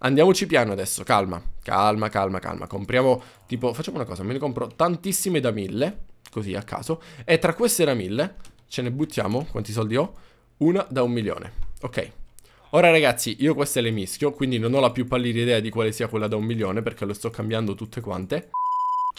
Andiamoci piano adesso, calma, calma, calma, calma. Compriamo, tipo, facciamo una cosa, me ne compro tantissime da mille, così a caso, e tra queste da mille ce ne buttiamo, quanti soldi ho? Una da un milione, ok. Ora ragazzi, io queste le mischio, quindi non ho la più pallida idea di quale sia quella da un milione, perché lo sto cambiando tutte quante.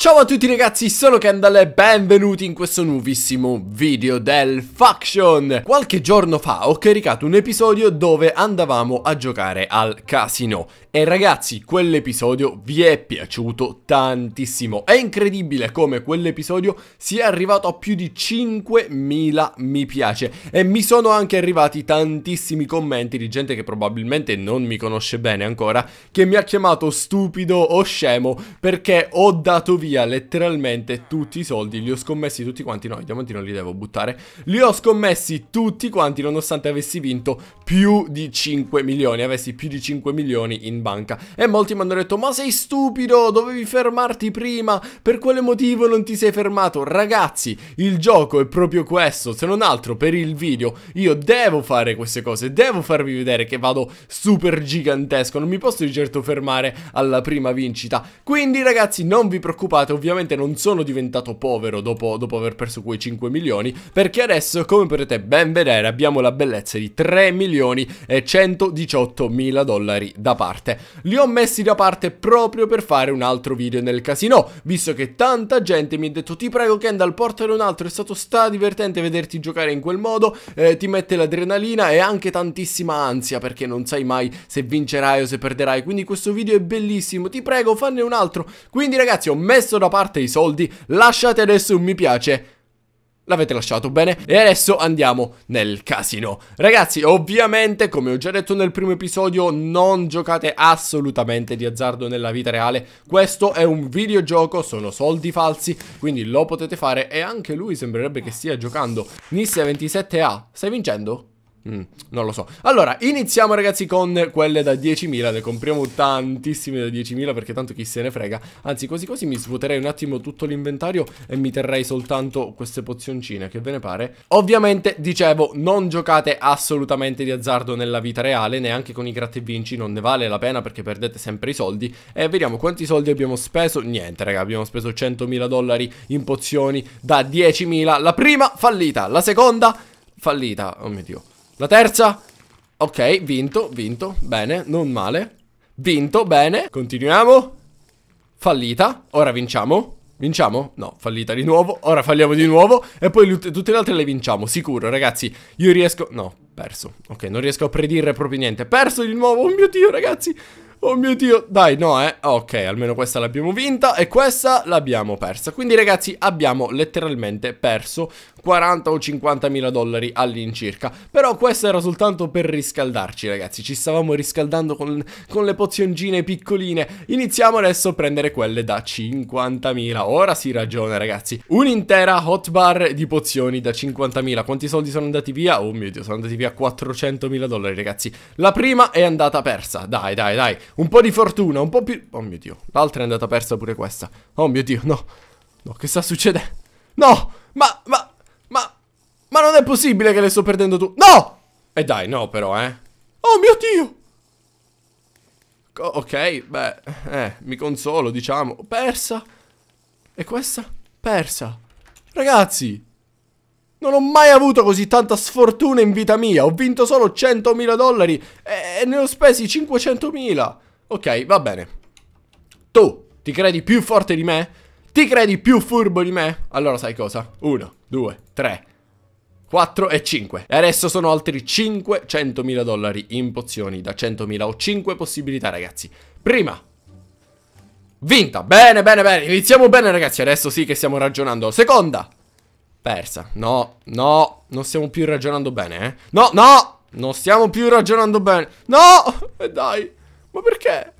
Ciao a tutti ragazzi, sono Kendall e benvenuti in questo nuovissimo video del Faction Qualche giorno fa ho caricato un episodio dove andavamo a giocare al casino E ragazzi, quell'episodio vi è piaciuto tantissimo È incredibile come quell'episodio sia arrivato a più di 5.000 mi piace E mi sono anche arrivati tantissimi commenti di gente che probabilmente non mi conosce bene ancora Che mi ha chiamato stupido o scemo perché ho dato via via letteralmente tutti i soldi, li ho scommessi tutti quanti, no i diamanti non li devo buttare, li ho scommessi tutti quanti nonostante avessi vinto più di 5 milioni, avessi più di 5 milioni in banca e molti mi hanno detto ma sei stupido, dovevi fermarti prima, per quale motivo non ti sei fermato? Ragazzi, il gioco è proprio questo, se non altro per il video io devo fare queste cose, devo farvi vedere che vado super gigantesco, non mi posso di certo fermare alla prima vincita, quindi ragazzi non vi preoccupate preoccupate, ovviamente non sono diventato povero dopo, dopo aver perso quei 5 milioni, perché adesso, come potete ben vedere, abbiamo la bellezza di 3 milioni e 118 mila dollari da parte. Li ho messi da parte proprio per fare un altro video nel casino, visto che tanta gente mi ha detto ti prego Kendall portalo un altro, è stato sta divertente vederti giocare in quel modo, eh, ti mette l'adrenalina e anche tantissima ansia perché non sai mai se vincerai o se perderai, quindi questo video è bellissimo, ti prego fanne un altro. Quindi ragazzi ho messo messo da parte i soldi, lasciate adesso un mi piace l'avete lasciato bene e adesso andiamo nel casino ragazzi ovviamente come ho già detto nel primo episodio non giocate assolutamente di azzardo nella vita reale questo è un videogioco sono soldi falsi quindi lo potete fare e anche lui sembrerebbe che stia giocando Nisse 27A stai vincendo? Mm, non lo so. Allora, iniziamo ragazzi con quelle da 10.000. Ne compriamo tantissime da 10.000 perché tanto chi se ne frega. Anzi, quasi quasi mi svuoterei un attimo tutto l'inventario e mi terrei soltanto queste pozioncine, che ve ne pare? Ovviamente, dicevo, non giocate assolutamente di azzardo nella vita reale, neanche con i gratta vinci, non ne vale la pena perché perdete sempre i soldi. E vediamo quanti soldi abbiamo speso. Niente, raga, abbiamo speso 100.000 dollari in pozioni da 10.000. La prima fallita, la seconda fallita. Oh mio Dio. La terza Ok, vinto, vinto, bene, non male Vinto, bene, continuiamo Fallita, ora vinciamo Vinciamo? No, fallita di nuovo Ora falliamo di nuovo E poi tutte le altre le vinciamo, sicuro ragazzi Io riesco... no, perso Ok, non riesco a predire proprio niente Perso di nuovo, oh mio Dio ragazzi Oh mio Dio, dai, no, eh. Ok, almeno questa l'abbiamo vinta e questa l'abbiamo persa. Quindi, ragazzi, abbiamo letteralmente perso 40 o 50 mila dollari all'incirca. Però questo era soltanto per riscaldarci ragazzi, ci stavamo riscaldando con, con le pozioncine piccoline. Iniziamo adesso a prendere quelle da 50.000, ora si ragiona ragazzi. Un'intera hotbar di pozioni da 50.000, quanti soldi sono andati via? Oh mio dio, sono andati via 400.000 dollari ragazzi. La prima è andata persa, dai dai dai, un po' di fortuna, un po' più... Oh mio dio, l'altra è andata persa pure questa. Oh mio dio, no. No, che sta succedendo? No, ma, ma, ma... Ma non è possibile che le sto perdendo tu... No! E eh, dai, no però, eh. Oh mio Dio! ok, beh, eh, mi consolo, diciamo. Persa. E questa? Persa. Ragazzi, non ho mai avuto così tanta sfortuna in vita mia. Ho vinto solo 100.000 dollari e, ne ho spesi 500.000. Ok, va bene. Tu ti credi più forte di me? Ti credi più furbo di me? Allora sai cosa? 1, 2, 3, 4 e 5. E adesso sono altri 500.000 dollari in pozioni da 100.000. Ho 5 possibilità, ragazzi. Prima, vinta. Bene, bene, bene. Iniziamo bene, ragazzi. Adesso sì che stiamo ragionando. Seconda, persa. No, no, non stiamo più ragionando bene, eh. No, no, non stiamo più ragionando bene. No, e dai, ma perché?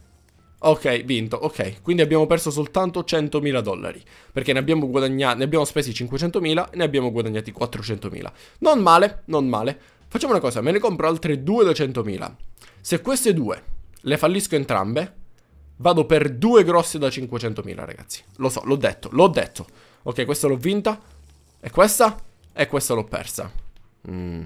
Ok, vinto, ok. Quindi abbiamo perso soltanto 100.000 dollari. Perché ne abbiamo guadagnati, ne abbiamo spesi 500.000 e ne abbiamo guadagnati 400.000. Non male, non male. Facciamo una cosa, me ne compro altre due da 100.000. Se queste due le fallisco entrambe, vado per due grosse da 500.000, ragazzi. Lo so, l'ho detto, l'ho detto. Ok, questa l'ho vinta. E questa? E questa l'ho persa. Mmm...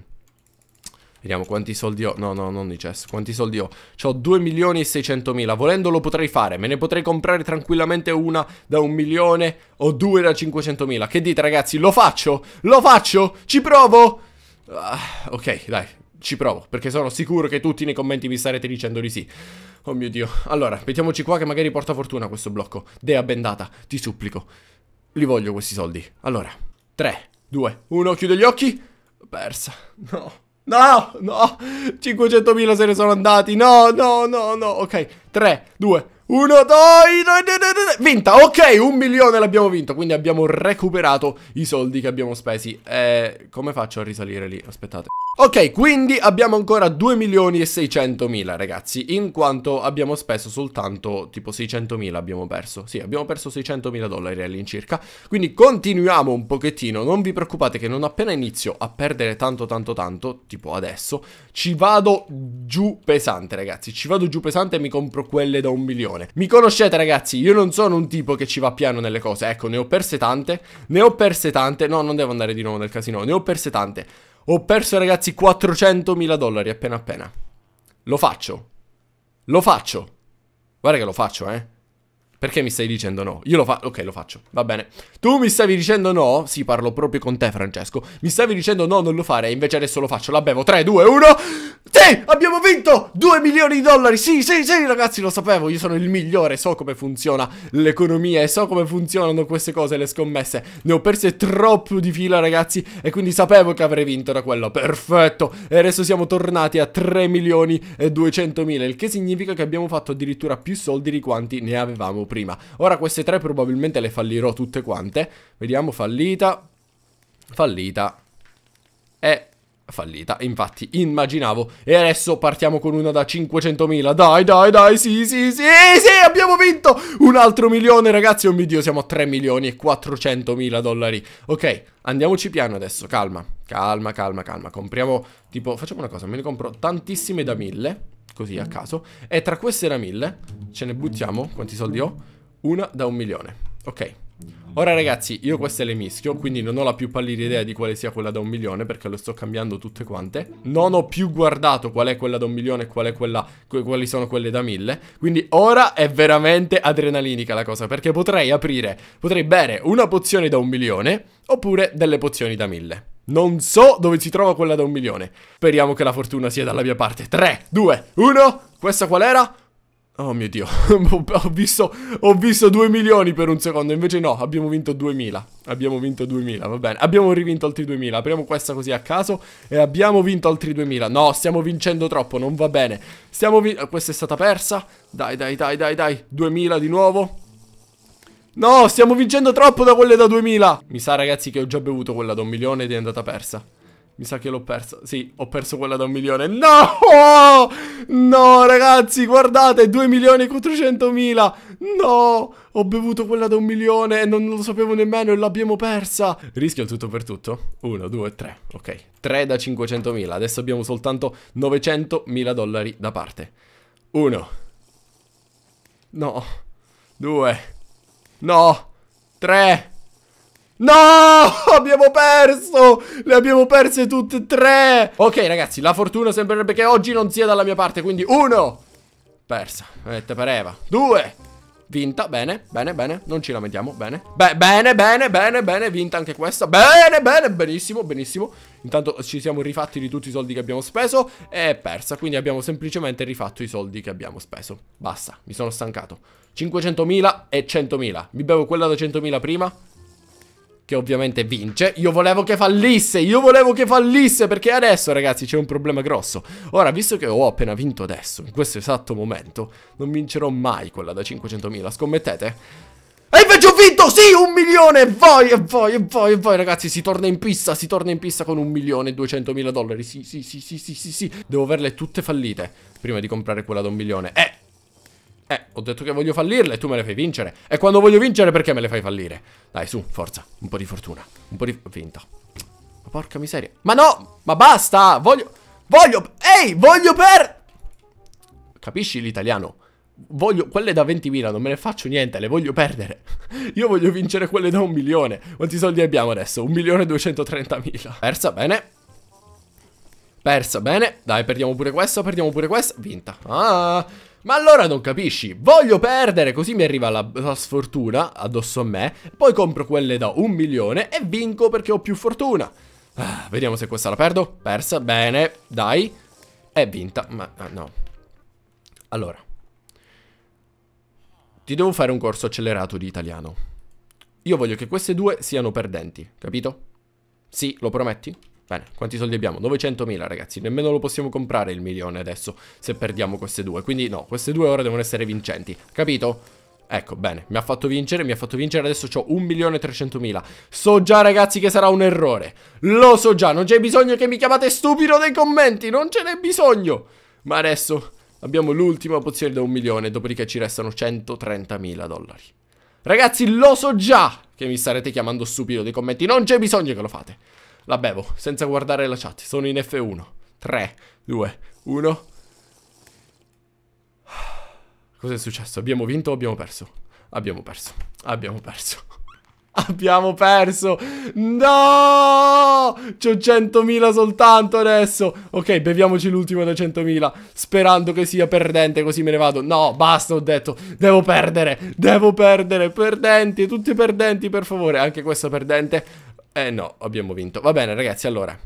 Vediamo quanti soldi ho. No, no, non di chest. Quanti soldi ho? Ho 2 milioni e 600 mila. Volendo lo potrei fare. Me ne potrei comprare tranquillamente una da un milione o due da 500 mila. Che dite, ragazzi? Lo faccio? Lo faccio? Ci provo? Ah, ok, dai. Ci provo, perché sono sicuro che tutti nei commenti mi starete dicendo di sì. Oh mio Dio. Allora, mettiamoci qua che magari porta fortuna questo blocco. Dea bendata, ti supplico. Li voglio questi soldi. Allora, 3, 2, 1, chiudo gli occhi. Persa. No. No, no, 500.000 se ne sono andati, no, no, no, no, ok, 3, 2, 1. Uno, dai, dai, dai, dai, vinta, ok, un milione l'abbiamo vinto, quindi abbiamo recuperato i soldi che abbiamo spesi. Eh, come faccio a risalire lì? Aspettate. Ok, quindi abbiamo ancora 2 milioni e 600 mila, ragazzi, in quanto abbiamo speso soltanto tipo 600 mila abbiamo perso. Sì, abbiamo perso 600 mila dollari all'incirca, quindi continuiamo un pochettino, non vi preoccupate che non appena inizio a perdere tanto tanto tanto, tipo adesso, ci vado giù pesante, ragazzi, ci vado giù pesante e mi compro quelle da un milione situazione. Mi conoscete ragazzi, io non sono un tipo che ci va piano nelle cose, ecco, ne ho perse tante, ne ho perse tante, no, non devo andare di nuovo nel casino, ne ho perse tante. Ho perso ragazzi 400.000 dollari appena appena. Lo faccio. Lo faccio. Guarda che lo faccio, eh. Perché mi stai dicendo no? Io lo faccio, ok lo faccio, va bene Tu mi stavi dicendo no? Sì, parlo proprio con te Francesco Mi stavi dicendo no, non lo fare, invece adesso lo faccio La bevo, 3, 2, 1 Sì, abbiamo vinto 2 milioni di dollari Sì, sì, sì ragazzi, lo sapevo Io sono il migliore, so come funziona l'economia E so come funzionano queste cose, le scommesse Ne ho perse troppo di fila ragazzi E quindi sapevo che avrei vinto da quello Perfetto, e adesso siamo tornati a 3 milioni e 200 mila Il che significa che abbiamo fatto addirittura più soldi di quanti ne avevamo prima prima. Ora queste tre probabilmente le fallirò tutte quante. Vediamo, fallita, fallita e fallita. Infatti, immaginavo. E adesso partiamo con una da 500.000. Dai, dai, dai, sì, sì, sì, sì, abbiamo vinto! Un altro milione, ragazzi, oh mio Dio, siamo a 3 milioni e 400.000 dollari. Ok, andiamoci piano adesso, calma, calma, calma, calma. Compriamo, tipo, facciamo una cosa, me ne compro tantissime da 1000, così a mm. caso. E tra queste da 1000 Ce ne buttiamo, quanti soldi ho? Una da un milione, ok Ora ragazzi, io queste le mischio, quindi non ho la più pallida idea di quale sia quella da un milione Perché lo sto cambiando tutte quante Non ho più guardato qual è quella da un milione e qual è quella, quali sono quelle da mille Quindi ora è veramente adrenalinica la cosa Perché potrei aprire, potrei bere una pozione da un milione Oppure delle pozioni da mille non so dove si trova quella da un milione. Speriamo che la fortuna sia dalla mia parte. 3, 2, 1. Questa qual era? Oh mio Dio, ho, visto, ho visto 2 milioni per un secondo, invece no, abbiamo vinto 2000, abbiamo vinto 2000, va bene, abbiamo rivinto altri 2000, apriamo questa così a caso e abbiamo vinto altri 2000, no, stiamo vincendo troppo, non va bene, stiamo vincendo, eh, questa è stata persa, dai, dai, dai, dai, dai, 2000 di nuovo, no, stiamo vincendo troppo da quelle da 2000, mi sa ragazzi che ho già bevuto quella da un milione ed è andata persa. Mi sa che l'ho persa. Sì, ho perso quella da un milione. No! No, ragazzi, guardate, 2 milioni e 400 mila. No! Ho bevuto quella da un milione e non lo sapevo nemmeno e l'abbiamo persa. Rischio tutto per tutto. 1, 2, 3. Ok, 3 da 500 mila. Adesso abbiamo soltanto 900 mila dollari da parte. 1. No. 2. No. 3. No, abbiamo perso Le abbiamo perse tutte e tre Ok ragazzi, la fortuna sembrerebbe che oggi non sia dalla mia parte Quindi uno Persa, vedete per Eva Due Vinta, bene, bene, bene, non ci lamentiamo, bene Beh, bene, bene, bene, bene, vinta anche questa Bene, bene, benissimo, benissimo Intanto ci siamo rifatti di tutti i soldi che abbiamo speso E persa, quindi abbiamo semplicemente rifatto i soldi che abbiamo speso Basta, mi sono stancato 500.000 e 100.000 Mi bevo quella da 100.000 prima che ovviamente vince. Io volevo che fallisse, io volevo che fallisse perché adesso ragazzi c'è un problema grosso. Ora, visto che ho appena vinto adesso, in questo esatto momento, non vincerò mai quella da 500.000, scommettete? E invece ho vinto, sì, un milione E voi, e voi, e voi, e voi ragazzi Si torna in pista, si torna in pista con un milione e duecentomila dollari Sì, sì, sì, sì, sì, sì, sì Devo averle tutte fallite Prima di comprare quella da un milione Eh, eh, ho detto che voglio fallirle e tu me le fai vincere. E quando voglio vincere perché me le fai fallire? Dai, su, forza. Un po' di fortuna. Un po' di vinta. Ma porca miseria. Ma no! Ma basta! Voglio... Voglio... Ehi, voglio per... Capisci l'italiano? Voglio quelle da 20.000, non me ne faccio niente, le voglio perdere. Io voglio vincere quelle da un milione. Quanti soldi abbiamo adesso? Un milione e 1.230.000. Persa, bene. Persa, bene. Dai, perdiamo pure questo, perdiamo pure questo. Vinta. Ah... Ma allora non capisci, voglio perdere così mi arriva la, la, sfortuna addosso a me, poi compro quelle da un milione e vinco perché ho più fortuna. Ah, vediamo se questa la perdo, persa, bene, dai, è vinta, ma ah, no. Allora, ti devo fare un corso accelerato di italiano. Io voglio che queste due siano perdenti, capito? Sì, lo prometti? Bene, quanti soldi abbiamo? 900.000 ragazzi, nemmeno lo possiamo comprare il milione adesso se perdiamo queste due, quindi no, queste due ora devono essere vincenti, capito? Ecco, bene, mi ha fatto vincere, mi ha fatto vincere, adesso ho 1.300.000 So già ragazzi che sarà un errore, lo so già, non c'è bisogno che mi chiamate stupido nei commenti, non ce n'è bisogno Ma adesso abbiamo l'ultima pozione da un milione, dopodiché ci restano 130.000 dollari Ragazzi, lo so già che mi starete chiamando stupido dei commenti, non c'è bisogno che lo fate la bevo, senza guardare la chat. Sono in F1. 3, 2, 1. Cos'è successo? Abbiamo vinto o abbiamo perso? Abbiamo perso. Abbiamo perso. Abbiamo perso. No! C'ho 100.000 soltanto adesso. Ok, beviamoci l'ultimo da 100.000. Sperando che sia perdente, così me ne vado. No, basta, ho detto. Devo perdere. Devo perdere. Perdenti, tutti perdenti, per favore. Anche questa perdente. Eh no, abbiamo vinto. Va bene ragazzi, allora.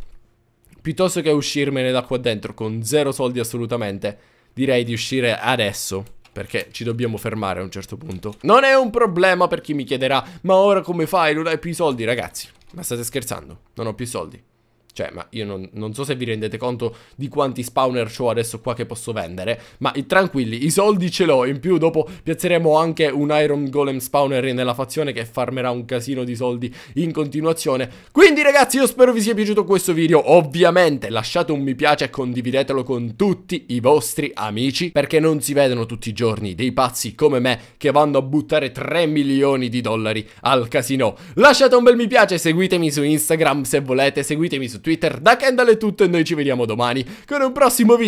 Piuttosto che uscirmene da qua dentro con zero soldi assolutamente, direi di uscire adesso perché ci dobbiamo fermare a un certo punto. Non è un problema per chi mi chiederà, ma ora come fai? Non hai più i soldi, ragazzi. Ma state scherzando, non ho più soldi. Cioè, ma io non, non, so se vi rendete conto di quanti spawner ho adesso qua che posso vendere. Ma tranquilli, i soldi ce l'ho. In più, dopo piazzeremo anche un Iron Golem spawner nella fazione che farmerà un casino di soldi in continuazione. Quindi, ragazzi, io spero vi sia piaciuto questo video. Ovviamente, lasciate un mi piace e condividetelo con tutti i vostri amici. Perché non si vedono tutti i giorni dei pazzi come me che vanno a buttare 3 milioni di dollari al casino. Lasciate un bel mi piace, seguitemi su Instagram se volete, seguitemi su Twitter Twitter da Kendall è tutto e noi ci vediamo domani con un prossimo video.